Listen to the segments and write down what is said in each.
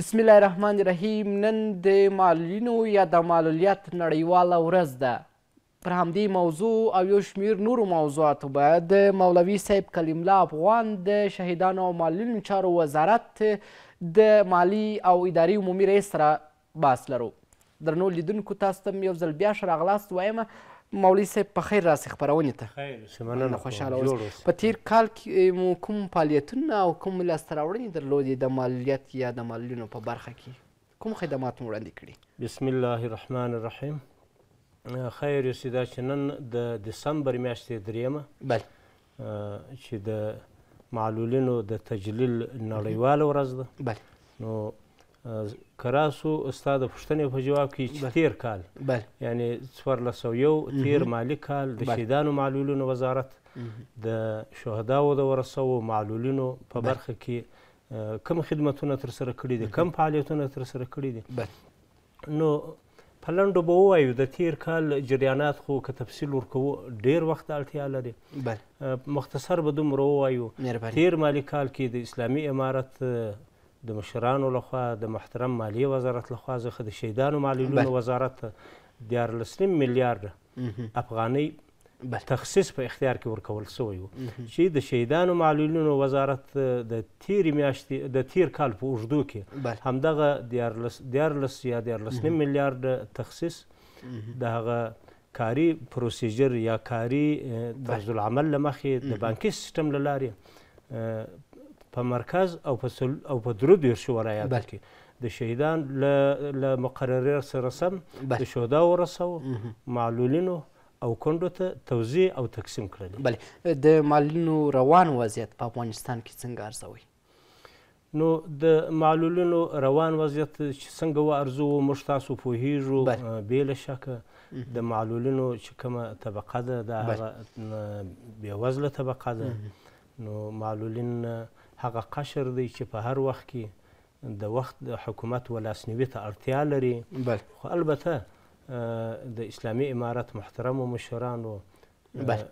بسم الله الرحمن الرحیم نن د معلولینو یا د معلولیت نړیواله ورځ ده پر همدې موضوع او یو شمیر نورو موضوعاتو به د مولوي صاحب کلیم الله افغان د شهیدانو او معلولینو چارو وزارت د مالی او اداري عمومي رئیس سره بحث لرو درنو لیدونکو تاسو ته یو ځل بیا ښه راغلاست وایم مولوي صاحب په خیر راسې خپرونې ته مننه خوشحاله اوس په تیر کال کې مو کوم فعالیتونه او کوم لاسته راوړنې درلودې د مالیت یا د مالونو په برخه کې کوم خدمات مو وړاندې کړي بسم الله الرحمن الرحیم خیر یوسې دا چې نن د دسمبر میاشتې درېیمه بله چې د معلولینو د تجلیل نړیواله ورځ ده بله نو کراسو استاد پښتنې په جواب کې تیر کال بل یعنی 1401 تیر مالی کال د شهیدانو معلولونو وزارت د شهداو د ورثو معلولینو په برخه کې کم خدمتونه تر سره کړي دي کم فعالیتونه تر سره کړي دي نو په لنډو به ووایو د تیر کال جریانات خو که تفصیل ورکوو ډیر وخت اړتیا لري مختصر به دومره ووایو تیر مالی کال کې د اسلامي امارت د مشرانو لخوا د محترم مالیه وزارت لخوا ځکه د شهیدانو معلولونو وزارت دیارلس نیم میلیارډ افغانۍ بل. تخصیص په اختیار کې ورکول سوی و چې د شهیدانو معلولینو وزارت د تیر میاشتې د تیر کال په اوږدو کې همدغه دیارلس دیارلس یا دیارلس نیم میلیارډ تخصیص د هغه کاری پروسیجر یا کاری طرز العمل له مخې د بانکي سیستم له لارې په مرکز او په سل او په درو دیرشو ولایاتو کې د شهیدان له له مقررې سره سم د شهدا ورسو معلولینو او کندو ته توزیع او تقسیم کړل بله د معلولینو روان وضعیت په افغانستان کې څنګه ارزوي نو د معلولینو روان وضعیت څنګه وارزو موږ تاسو پوهیږو بېله شکه د معلولینو چې کومه طبقه ده دا هغه بېوزله طبقه ده نو معلولین هغه قشر دی چې په هر وخت کې د وخت د حکومت ولاسنیوي ته اړتیا لري بل خو البته د اسلامي امارت محترم و مشرانو بل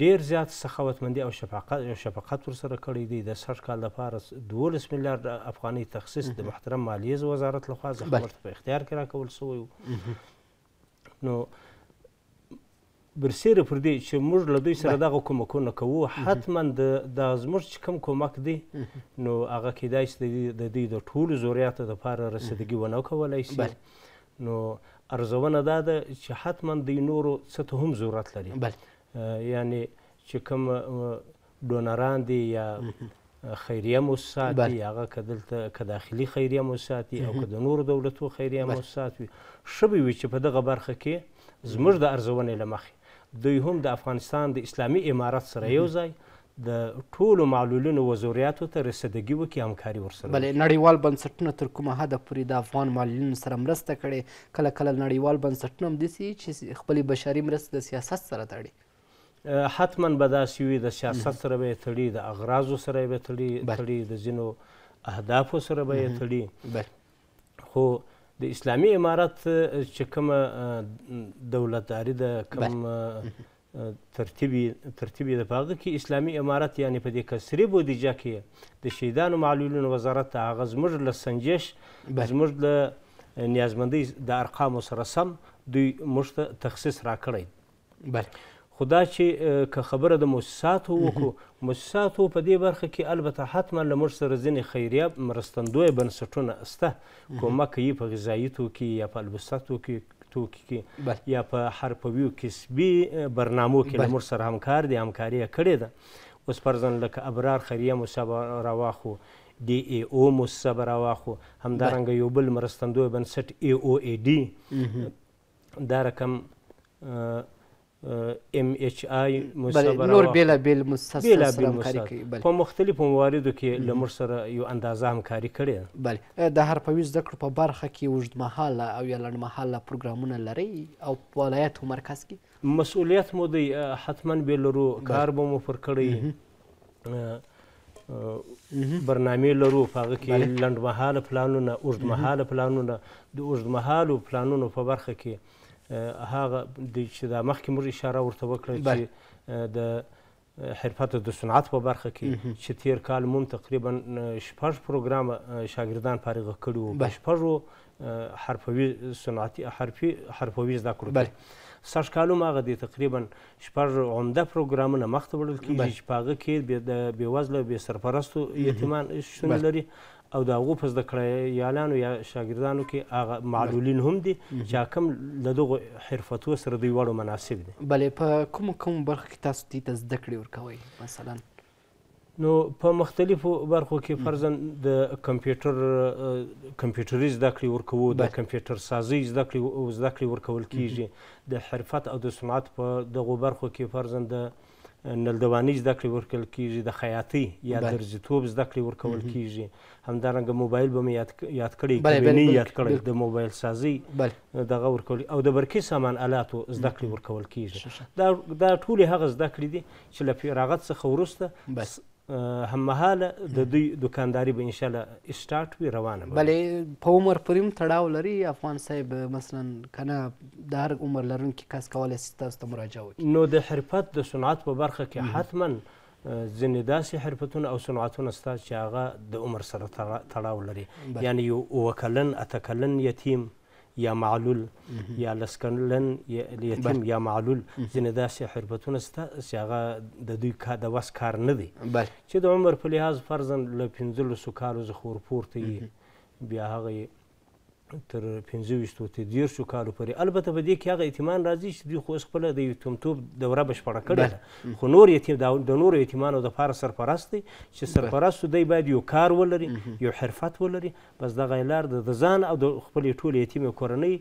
ډیر زیات سخاوتمندي او شفقت او شفقت ورسره کړی دی د سر کال لپاره 12 میلیارډ افغاني تخصیص د محترم مالیه وزارت لخوا ځخمرت په اختیار کې راکول شوی نو برسیره پر دې چې موږ له دوی سره دغه کومکونه کوو حتما د دغه زموږ چې کوم کومک دی نو هغه کیدای شي د دوی د ټولو ذوریاتو دپاره رسیدګي ونه کولی شي نو ارزونه دا ده چې حتما دوی نورو څه ته هم ضرورت لري یعنی چې کوم ډونران دي یا خیریه موسسات وي هغه که دلته که داخلي خیریه موسسات او که د نورو دولتو خیریه موسسات وي ښه به وي چې په دغه برخه کې زموږ د ارزونې له مخې دوی هم د افغانستان د اسلامي امارت سره یو ځای د ټولو معلولینو وزوریاتو ته رسیدګي وکړي همکاري ورسره بلې نړیوال بنسټونه تر کومه حده پورې د افغان معلولینو سره مرسته کړې کله کله نړیوال بنسټونه هم داسې چې خپلې بشري مرستې د سیاست سره تړي حتما به داسې وي د سیاست سره به یې تړي د اغراضو سره یې به تړي د ځینو اهدافو سره به یې تړي خو د اسلامي امارات چې کومه دولتداري ده کوم ترتیبي ترتیبي د پاغه کې اسلامي امارات یعنی په دې کسری بودیجه کې د شهیدانو معلولینو وزارت هغه زموږ له سنجش زموږ له نیازمندۍ د ارقامو سره سم دوی موږ ته تخصیص راکړی بله خدا چې که خبره د مؤسساتو وکړو مؤسساتو په دې برخه کې البته حتما له موږ سره ځینې خیریه مرستندوی بنسټونه سته کومک یي په غذایي توکي یا په البسه توکي توکي کې یا په حرفوي او کسبي برنامو کې له موږ سره همکار دي همکاري یې کړې ده اوس فرزن لکه ابرار خیریه مؤسسه راواخو ډي اي او مؤسسه به راواخو همدارنګه یو بل مرستندوی بنسټ اي او اي ډي دا رقم ام ایچ آی مصبره نور بیلا بیل مؤسسات همکاري کوي بله په مختلفو مواردو کې له موږ سره یو اندازه همکاري کړې بله د حرفوي زده کړو په برخه کې اوږدمهاله او یا لنډمهاله پروګرامونه لرئ او په ولایت او مرکز کې مسؤلیت مو دی حتما به لرو کار به مو پر کړی برنامه لرو هغه کې لنډمهاله پلانونه اوږدمهاله پلانونه د اوږدمهالو پلانونو په برخه کې هغه چې د مخکې موږ اشاره ورته وکړه چې د حرفت د صنعت په برخه کې چې تیر کال مون تقریبا شپږ پروګرامه شاګردان فارغ کړي وو شپږو حرفوي صنعتي حرفي حرفوي زده کړو سږ کال هم هغه دی تقریبا شپږ عمده پروګرامونه مخته وړل کېږي چې په هغه کې د بېوزله بې سرپرستو یتیمان شتون لري او د هغو په زده کړیالانو یا شاګردانو کې هغه معلولین هم دي چې کوم له دغو حرفتو سره دوی واړو مناسب دي بلې په کومو کومو برخو کې تاسو دې ته زده کړې ورکوئ مثلا نو په مختلفو برخو کې فرضاً د کمپیوټر کمپیوټري زده کړې ورکوو د کمپیوټر سازي زده کړې زده کړې ورکول کیږي د حرفت او د صنعت په دغو برخو کې فرضاً د نلدواني زده کړې ورکول کیږي د خیاطي یا درزیتوب زده کړې ورکول کیږي همدارنګه موبایل به مې یاد کړی کمینی یاد کړی د موبایل سازي دغه ورکول او د برقي سامان آلاتو زده کړې ورکول کیږي دا دا ټولې هغه زده کړې دي چې له فراغت څخه وروسته هممهاله د دوی دکانداري به انشاءالله اسټارټ وي روانه بلې په عمر پورې هم تړاو لري افغان صاحب مثلا کنه د هر عمر لرونکي کس کولی سي تاسو ته مراجعه وکړي نو د حرفت د صنعت په برخه کې حتما ځینې داسې حرفتونه او صنعتونه ستا چې هغه د عمر سره تړاو لري یعنی یو اوه کلن اته کلن یتیم یا معلول یا لسکنلن یتیم یا معلول ځینې داسې حربتونه شته چې هغه د دوی د وس کار نه دی چې د عمر په لحاظ فرضاً له پنځلسو کالو څخه ورپورته یي بیا هغه تر 25 ته دیر شو کالو پورې البته په دې کې هغه اعتماد راځي چې دوی خو اوس خپل د یتیمتوب دوره بشپړه کړې ده خو نور یتیم د نورو یتیمانو دپاره سرپرست دی چې سرپرست دی باید یو کار ولري یو حرفت ولري بس دغه یې لار د ځان او د خپلې ټولې یتیمې کورنۍ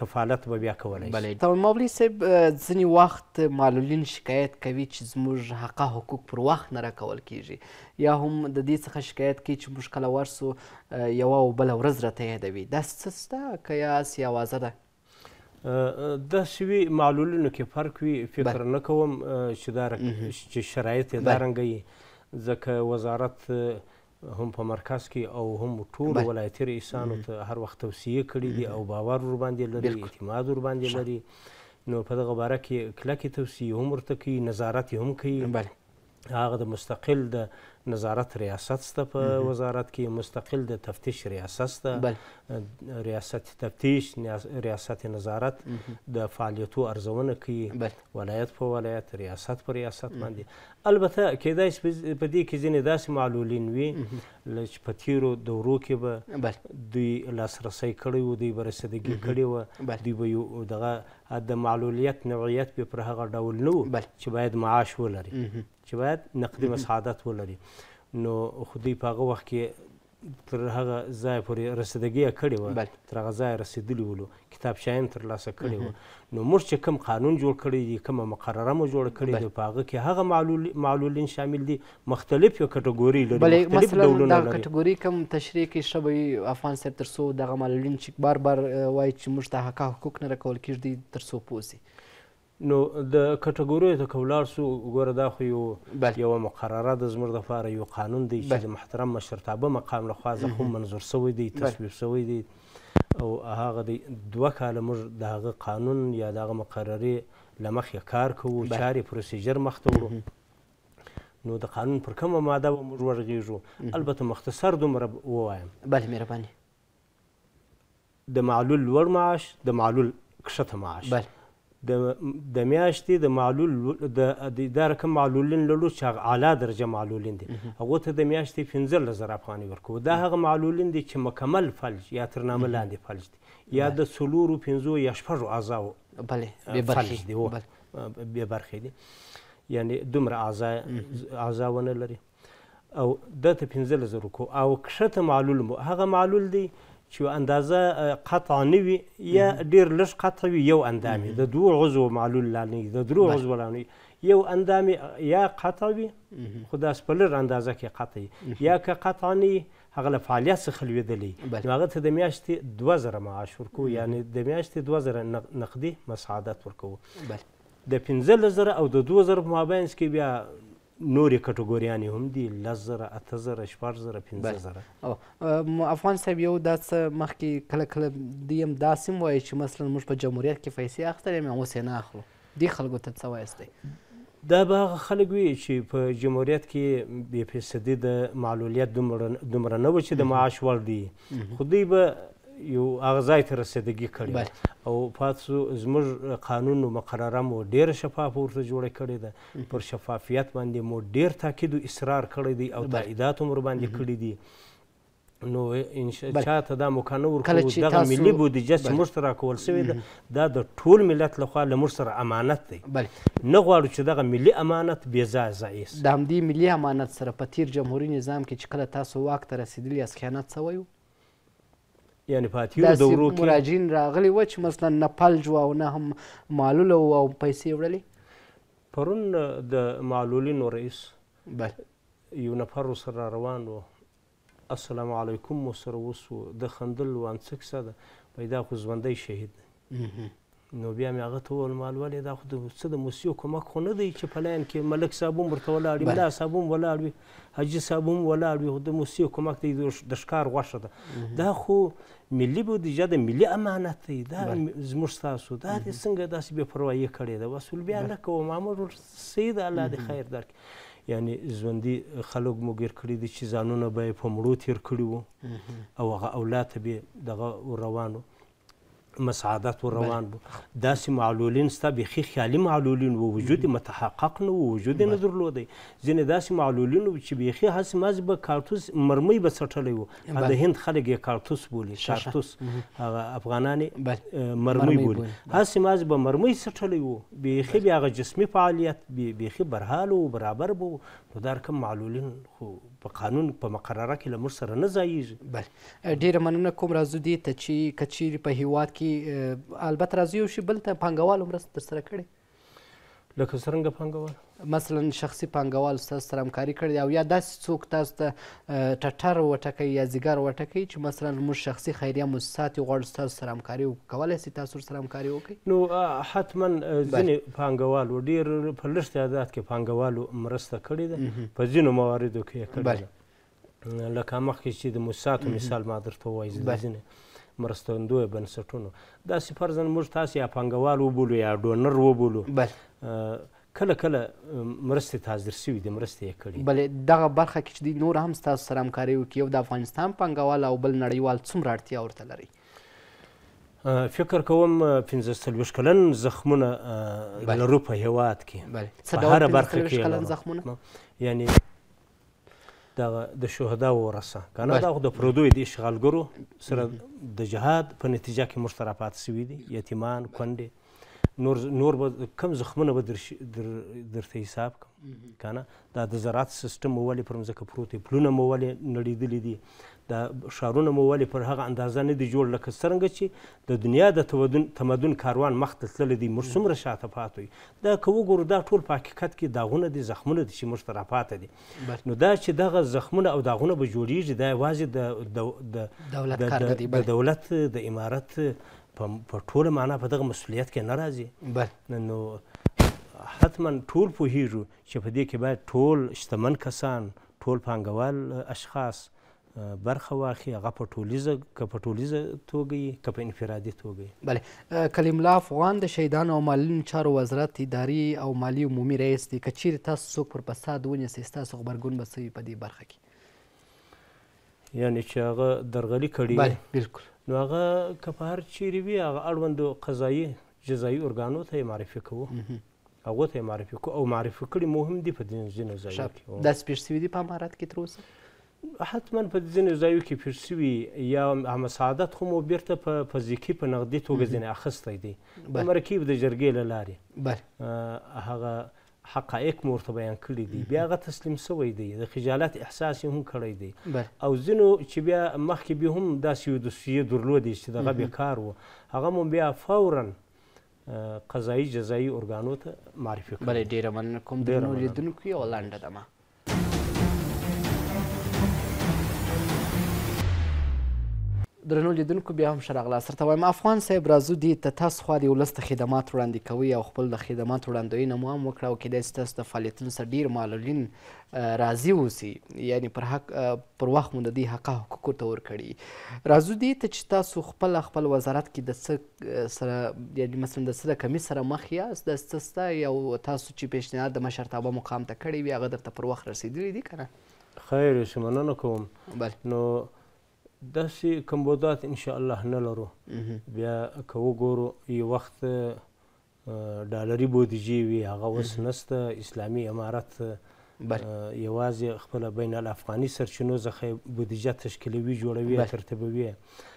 کفالت به بیا کولی شي طبعا مولوي صاحب ځینې وخت معلولین شکایت کوي چې زموږ حقه حقوق پر وخت نه راکول کیږي یا هم د دې څخه شکایت کوي چې موږ کله ورسو یوه او بله ورځ راته یادوي داسې څه شته که یاس یوازه ده داسې وي معلولینو کې فرق وي فکر نه کوم چې دا چې شرایط یې دارنګه یي ځکه وزارت هم په مرکز کې او هم ټول ولایتي رئیسانو ته هر وخت توصیه کړې دي او باور ور باندې لري اعتماد ور باندې لري نو په دغه باره کې کلکې توصیې هم ورته کوي نظارت یې هم کوي هغه د مستقل د نظارت ریاست سته په وزارت کې مستقل د تفتیش ریاست سته ریاست تفتیش ریاست نظارت د فعالیتو ارزونه کوي ولایت په ولایت ریاست په ریاست باندې البته کېدای شي په دې کې ځینې داسې معلولین وي چې په تیرو دورو کې به دوی لاسرسی کړی و دوی به رسېدګي کړې وه دوی به یو دغه د معلولیت نوعیت به پر هغه ډول نه و چې باید معاش ولري چې باید نقدي مساعدت ولري نو خو دوی په هغه وخت کې تر هغه ځای پورې رسیدګي کړې وه تر هغه ځای رسېدلي ولو کتاب شاین ترلاسه کړې وه نو موږ چې کوم قانون جوړ کړی دی کومه مقرره مو جوړه کړې ده په هغه کې هغه معلول معلولین شامل دي مختلف یو کټګوري لري بلې مثلا دغه کټګوري کوم تشریح کې شوی افغان صاحب تر څو دغه معلولین چې بار بار وایي چې موږ ته حقا حقوق نه راکول کېږدي تر څو پوه نو د کټګوریو ته کولاړ سو ګوره دا خو یو یو مقرره د زمر د فاره یو قانون دی چې محترم مشرتابه مقام له خوا خو منظور سوی دی تصویب سوی دی او هغه دی دوه کاله موږ د هغه قانون یا د هغه مقررې له مخې کار کوو چارې پروسیجر مخته وړو نو د قانون پر کومه ماده به موږ ورغېږو البته مختصر دومره ووایم بله مهرباني د معلول لوړ معاش د معلول کښته معاش بله د میاشتې د معلول د دا رقم معلولین لرو چې هغه اعلی درجه معلولین دي هغو ته د میاشتې پنځلس زره افغانۍ ورکوو دا هغه معلولین دي چې مکمل فلج یا تر نامه لاندې فلج دي یا د څلورو پنځو یا شپږو اعضاو بلې فلج دي بې برخې دي یعنی دومره اعضا اعضا ونه لري او دته پنځلس زره کو او کښته معلول هغه معلول دی چې اندازه قطع نه وي یا ډیر لږ قطع وي یو اندام د دوو عضو معلول لاندې د درو عضو لاندې یو اندام یا قطع وي خو دا سپلر اندازه کې قطع یا که قطع نه هغه له فعالیت څخه لوېدلی نو هغه ته د میاشتې دوه زره معاش ورکوو یعنې د میاشتې دوه زره نقدي مساعدت ورکوو د پنځه زره او د دوه زره په مابینځ کې بیا نورې کټګوریانې هم دي لس زره اته زره شپږ زره پنځه زره افغان صاحب یو دا څه مخکې کله کله دوی هم داسې هم وایي چې مثلا موږ په جمهوریت کې پیسې اخیستلې یم اوس یې نه اخلو دې خلکو ته څه وایستئ دا به هغه خلک وي چې په جمهوریت کې بې فیصدي د معلولیت دومره نه و چې د معاش وړ دي خو دوی به یو هغه ځای ته رسېدګي کړې او پاتسو زموږ قانون او مقرره مو ډیر شفاف ورته جوړه کړې ده پر شفافیت باندې مو ډیر تاکید او اصرار کړی دی او تاییدات هم باندې کړی دی نو ان چاته دا مکانه ورکو دغه ملي بودیجه چې موږ ته راکول سوې ده دا د ټول ملت لخوا له موږ سره امانت دی نه غواړو چې دغه ملي امانت بېځایه ضایع سي د همدې ملي امانت سره په تیر جمهوري نظام کې چې کله تاسو واک ته رسېدلي یاست خیانت سوی و یعنی په اتیرو دورو کې مراجعین راغلي وه چې مثلا نه فلج او نه هم معلوله وه او پیسې وړلې پرون د معلولینو رئیس بله یو نفر ورسره را روان و السلام علیکم ورسره وسو د خندل وان څه کیسه ده پیدا خو ژوندی شهید دی نو بیا مې هغه ته وویل مال ولې دا خو څه د موسیو کومک خو نه دی چې په لاین کې ملک صاحب هم ورته ولاړ وي ملا صاحب هم ولاړ وي حاجي صاحب هم ولاړ وي خو د موسیو کومک دی د ښکار غوښه ده دا خو ملي بودیجه د ملي امانت دی دا زموږ ستاسو دا دې څنګه داسې بې پروایي کړې ده وسول بیا نه کوم امر سید الله دې خیر درکړي یعنې ژوندي خلک مو ګیر کړي دي چې ځانونه به یې په مړو تیر کړي وو او هغه اولاد ته به یې دغه روانو مساعدات و روان بو داسې معلولین ستا بیخي خیالي معلولین و وجود متحقق نه و وجود نه درلودی ځینې داسې معلولین و چې بیخي هسې مازې به کارتوس مرمۍ به څټلی و د هند خلک یې کارتوس بولي کارتوس هغه افغانان مرمۍ بولي هسې مازې به مرمۍ څټلی و بیخي بیا هغه جسمي فعالیت بیخي برحال و برابر به و نو دا کوم معلولین خو په قانون په مقرره کې لمر سره نه ځایږي بله ډیره مننه کوم راځو دې ته چې کچیر په هیواد کې البته راځي او شی بل ته پانګوالو مرسته تر سره کړي لکه څرنګه پانګوال مثلا شخصي پانګوال ستاسو سره همکاري کړې او یا داسې څوک تاسو ته ټټر وټکی یا ځیګر وټکی چې مثلا موږ شخصي خیریه مؤسسات غواړو ستاسو سره همکاري کولی سي تاسو سره همکاري وکړي نو حتما ځینې پانګوالو ډېر په لږ تعداد کې پانګوالو مرسته کړې ده په ځینو مواردو کې یې کړې ده لکه مخکې چې د مؤسساتو مثال ما درته ووایي ځینې مرستندوی بنسټونو داسې فرضاً موږ تاسې یا پانګوال وبولو یا ډونر وبولو بل کله کله مرستې ته حاضر سوي دي مرستې یې کړي بلې دغه برخه کې چې دوی نور هم ستاسو سره همکاري وکړي یو د افغانستان پانګوال او بل نړیوال څومره اړتیا ورته لري فکر کوم 15 کلن زخمونه لرو په هیواد کې په هر برخه کې یعنی د د شهدا ورسه کنه دا خو د پردوی د اشغالګرو سره د جهاد په نتیجه کې مرسته راپات سوي دي یتیمان کونډې نور نور به کم زخمونه به درته حساب کم که نه دا د زراعت سیستم مو ولې پر مځکه پروت دی پلونه مو ولې نړېدلي دي دا ښارونه مو ولې پر هغه اندازه نه دي جوړ لکه څرنګه چې د دنیا د تمدن کاروان مخته تللی دی موږ څومره شاته پاتې یو دا که وګورو دا ټول په حقیقت کې داغونه دي زخمونه دي چې موږ ته راپاته دي نو دا چې دغه زخمونه او داغونه به جوړېږي دا یوازې د دولت د دولت د امارت په ټوله معنا په دغه مسؤلیت کې نه راځي نو حتما ټول پوهیږو چې په دې کې باید ټول شتمن کسان ټول پانګوال اشخاص برخه واخی هغه په ټولیزه که په ټولیزه توګه یي که په انفرادي توګه یي بله کلیم الله افغان د شهیدانو او مالین چارو وزارت اداري او مالی عمومي رئیس دی که چیرې تاسو څوک پر فساد ونیسئ ستاسو غبرګون به څه په دې برخه کې یعنې چې هغه درغلي کړي بله بلکل نو هغه که په هر چیرې وي هغه اړوندو قضایي جزایي ارګانو ته یې معرفي کوو هغو ته یې معرفي کوو او معرفي کړي مهم دي په ځینو ځایو کې داسې پېښ شوي دي په امارات کې تر اوسه حتما په ځینو ځایو کې پېښ شوي یا هم سعادت خو مو بیرته په فزیکي په نقدي توګه ځینې اخیستی دی د مرکیب د جرګې له لارې هغه حقایق مور ته بیان کړي دي بیا هغه تسلیم سوی دی د خجالت احساس یې هم کړی دی او ځینو چې بیا مخکې بیا هم داسې یو دوسیې درلودی چې دغه بیکار و هغه مو بیا فورا قضایي جزایي ارګانو ته معرفي کړي بلې ډېره مننه کوم درنو لیدونکو یو لنډه دمه درنو لیدونکو بیا هم ښه راغلاست درته وایم افغان صاحب راځو دې ته تاسو خوا د ولس ته خدمات وړاندې کوي او خپل د خدمات وړاندوینه مو هم وکړه او کیدای سي تاسو د فعالیتونو سره ډېر معلولین راضي اوسي یعنی پر حق پر وخت مو د دې حقه حقوق ورته ورکړي راځو دې ته چې تاسو خپل خپل وزارت کې د څه سره یعنی مثلا د څه کمی سره مخ یاست د څه یو تاسو چې پیشنهاد د مشرتابه مقام ته کړی وي هغه درته پر وخت رسیدلی دی کنه خیر شمننه کوم بله نو داسې کمبودات ان شاء الله نه لرو بیا که وګورو یو وخت ډالري بودیجې وي هغه اوس نسته اسلامي امارت یوازې خپله بین الافغاني سرچینو څخه بودیجه تشکیلوي جوړوي ترتیبوي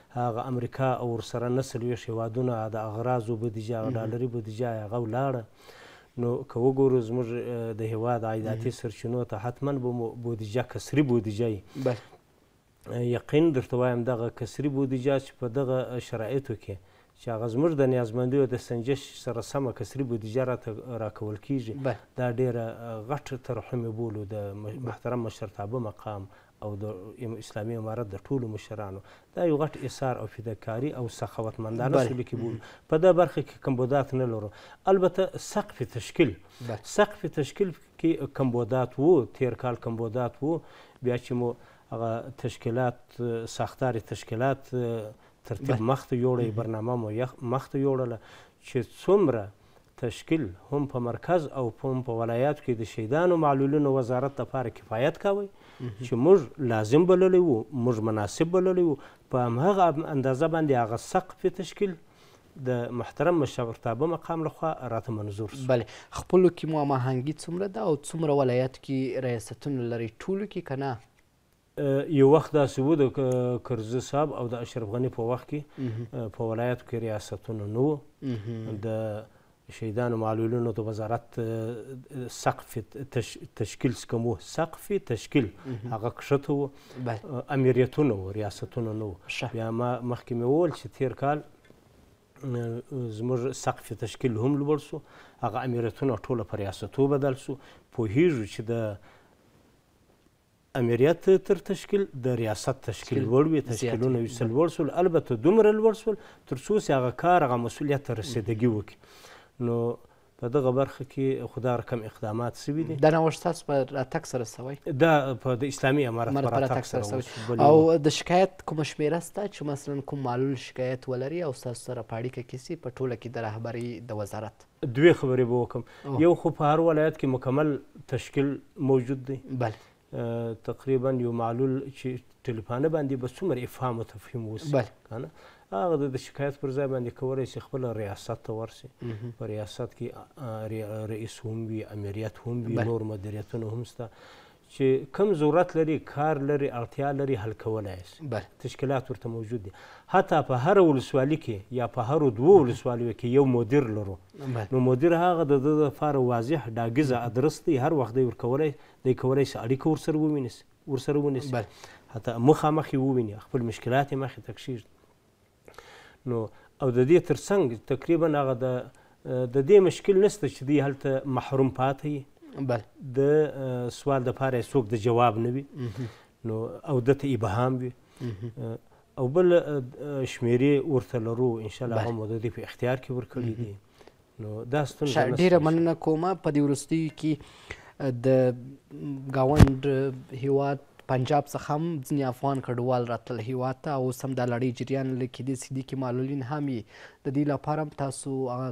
هغه امریکا او ورسره نه څلوېښت هېوادونه د اغرازو بودیجه او ډالري بودیجه هغه ولاړه نو که وګورو زموږ د هېواد عایداتي سرچینو ته حتما به بودیجه کسري بودیجه یقین درته وایم دغه کسري بودیجه چې په دغه شرایطو کې چې هغه زموږ د نیازمندیو د سنجش سره سمه کسري بودیجه راته راکول کیږي دا ډیره غټ ترحم بولو د محترم مشرتابه مقام او د اسلامي امارت د ټولو مشرانو دا یو غټ اثار او فداکاری او سخاوتمندانه سلوک بول په دا برخه کې کمبودات نه لرو البته سقف تشکیل سقف تشکیل کې کمبودات وو تیر کال کمبودات وو بیا چې مو هغه تشکیلات ساختار تشکیلات ترتیب مخته یوړی برنامه مو مخته یوړله چې څومره تشکیل هم په مرکز او هم په ولایاتو کې د شهیدانو معلولینو وزارت لپاره کفایت کوي چې موږ لازم بللی وو موږ مناسب بللی وو په همهغه اندازه باندې هغه سقف تشکیل د محترم مشاورتابه مقام لخوا راته منظور سو بله خپلو کې مو هماهنګي څومره ده او څومره ولایاتو کې ریاستونه لري ټولو کې که نه یو وخت داسې و د کرزي صاحب او د اشرف غني په وخت کې په ولایتو کې ریاستونه نه وو د شهیدانو معلولینو د وزارت سقف تشکیل سکمو سقف تشکیل هغه کښته و امیریتونه و ریاستونه نه وو بیا ما مخکې مې وویل چې تیر کال زموږ سقف تشکیل هم لوړ سو هغه امیریتونه ټوله په ریاستو بدل سو پوهیږو چې د امریت تر تشکیل د ریاست تشکیل لوړ وي تشکیلونه وي سل لوړ شول البته دومره لوړ شول تر څو چې هغه کار هغه مسؤلیت ته رسېدګي وکړي نو په دغه برخه کې خدا رقم اقدامات سوي دي دا نوښت تاسو په راتګ سره سوی دا په د اسلامي امارت په راتګ سره سوی او د شکایت کوم شمیره سته چې مثلا کوم معلول شکایت ولري او تاسو سره په اړیکه کې سي په ټوله کې د رهبری د وزارت دوی خبرې به وکم یو خو په هر ولایت کې مکمل تشکیل موجود دی بله تقریبا یو معلول چې ټلیفانه باندې به څومره افهام او تفهیم وسی کنه هغه د شکایت پر ځای باندې کولی شي خپل ریاست ته ورسي په ریاست کې رئیس هم وي امریت هم وي نور مدیریتونه هم شته چې کم ضرورت لري کار لري اړتیا لري حل کولای شي تشکیلات ورته موجود دي حتی په هر ولسوالۍ کې یا په هر دوو ولسوالیو کې یو مدیر لرو بل. نو مدیر هغه د د لپاره واضح ډاګیزه ادرس دی هر وخت دی ورکولای دی کولای شي اړیکه ورسره ووینسي ورسره ونیسي حتی مخامخ یې وویني خپل مشکلات یې مخې ته کښېږدي نو او د دې تر څنګ تقریبا هغه د د دې مشکل نسته چې دی هلته محروم پاتې بله د سوال د پاره څوک د جواب نه وي نو او دته ابهام وي او بل شمیرې ورته لرو ان شاء الله هم د دې په اختیار کې ورکړي دي نو دا ستونزه ډیره مننه کومه په دې ورستي کې د گاوند هیواد پنجاب څخه هم ځینې افغان کډوال راتلل هیواد ته اوس هم دا لړۍ جریان لري کیدای سي دي کې معلولین هم د دې لپاره هم تاسو هغه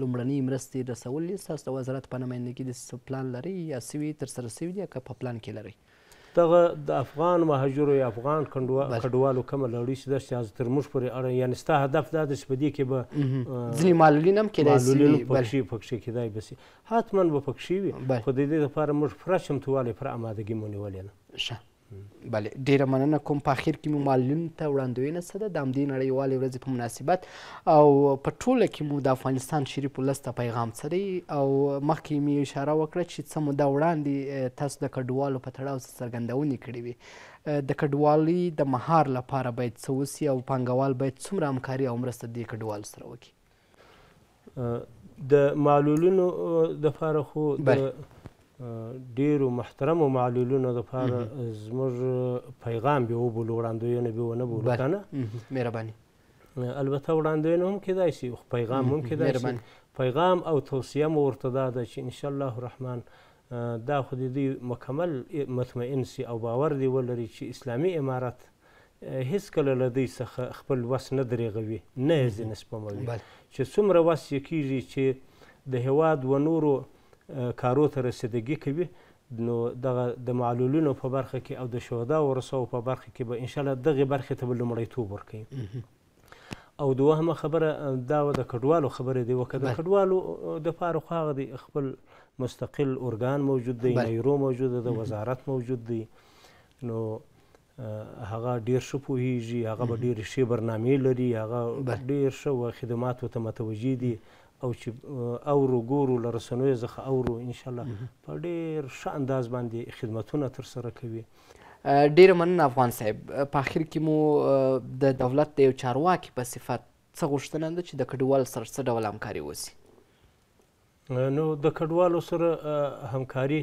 لومړنۍ مرستې رسولې ستاسو د وزارت په نمایندګۍ د پلان لري یا سوي ترسره سوي دي که په پلان کې لرئ دغه د افغان مهاجرو یا افغان کډوالو کومه لړۍ چې ده چې تر موږ پورې اړه یعنې ستا هدف دا ده چې په دې کې به ځینې معلولین هم کیدای شي معلولین پکښې پکښې کیدای به شي حتما به پکښې وي خو د دې دپاره موږ پوره چمتووالی پوره امادګي مو نیولې ده ښه بله ډیره مننه کوم په اخر کې مو معلم ته وړاندوینه څه ده د همدې نړیوالې ورځې په مناسبت او په ټوله کې مو د افغانستان شریف ولس ته پیغام څه دی او مخکې مې اشاره وکړه چې څه موده وړاندې تاسو د کډوالو په تړاو څه څرګندونې کړې وي د کډوالۍ د مهار لپاره باید څه وسي او پانګوال باید څومره همکاري او مرسته دې کډوالو سره وکړي د معلولینو دپاره خو بله ډیرو محترمو معلولونو دپاره زموږ پیغام به وبولو وړاندوینه به ونه بولو که نه مهرباني البته وړاندوینه هم کیدای شي پیغام هم کیدای شي پیغام او توصیه مو ورته دا ده چې انشاءالله رحمان دا خو د دوی مکمل مطمئن سي او باور دی ولري چې اسلامي امارت هیڅکله له دوی څخه خپل وس نه درېغوي نه یې ځینې سپموي چې څومره وس یې کیږي چې د هیواد و نورو کارو ته رسیدګي کوي نو دغه د معلولینو په برخه کې او د شهدا ورسو په برخه کې به ان شاء الله دغه برخه ته لومړیتوب ورکوي او دوهمه خبره دا و د کډوالو خبره دی وکړه د کډوالو د پاره خو هغه د خپل مستقل ارګان موجود دی نیرو موجود دی وزارت موجود دی نو هغه ډیر ښه پوهیږي هغه به ډیر ښې برنامې لري هغه ډیر ښه خدماتو ته متوجه دی او چې اورو ګورو له رسنیو څخه اورو انشاءالله په ډېر ښه انداز باندې خدمتونه ترسره کوي ډیره مننه افغان صاحب په اخر کې مو د دولت د یو چارواکي په صفت څه غوښتنه ده چې د کډوالو سره څه ډول همکاري وسي نو د کډوالو سره همکاري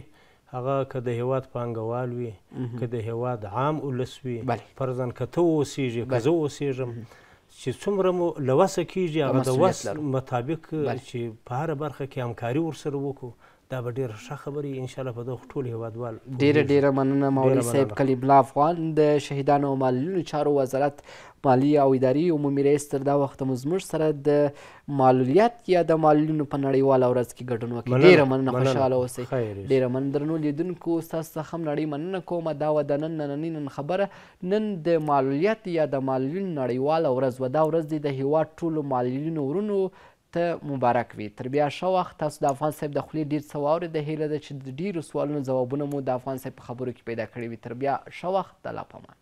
هغه که د هیواد پانګوال وي که د هیواد عام ولس وي فرضاً که ته واوسېږې که زه واوسېږم چې څومره مو لوسه کیږي هغه د وس مطابق چې په هر برخه کې همکاري ورسره وکړو دا به ډېر ښه خبرې ان شاء الله په دغه ټول هیوادوال ډیره ډیره مننه مولوي صاحب کلیب الله افغان د شهیدانو او معلولینو چارو وزارت مالی او اداري عمومي رئیس تر دا وخت مزمر سره د معلولیت یا د معلولینو په نړیواله ورځ کې ګډون وکړي ډیره مننه خوشاله اوسئ ډیره مننه درنو لیدونکو تاسو څخه هم نړۍ مننه کوم دا و د نن نننین خبره نن د معلولیت یا د معلولینو نړیواله ورځ و دا ورځ د هیواد ټولو معلولینو ورونو وخته مبارک وي تر بیا ښه وخت تاسو د افغان صاحب د خولې ډېر څه واورېده هیله ده چې د ډېرو سوالونو ځوابونه مو د افغان صاحب په خبرو کې پیدا کړي وي تر بیا ښه وخت د لا پامان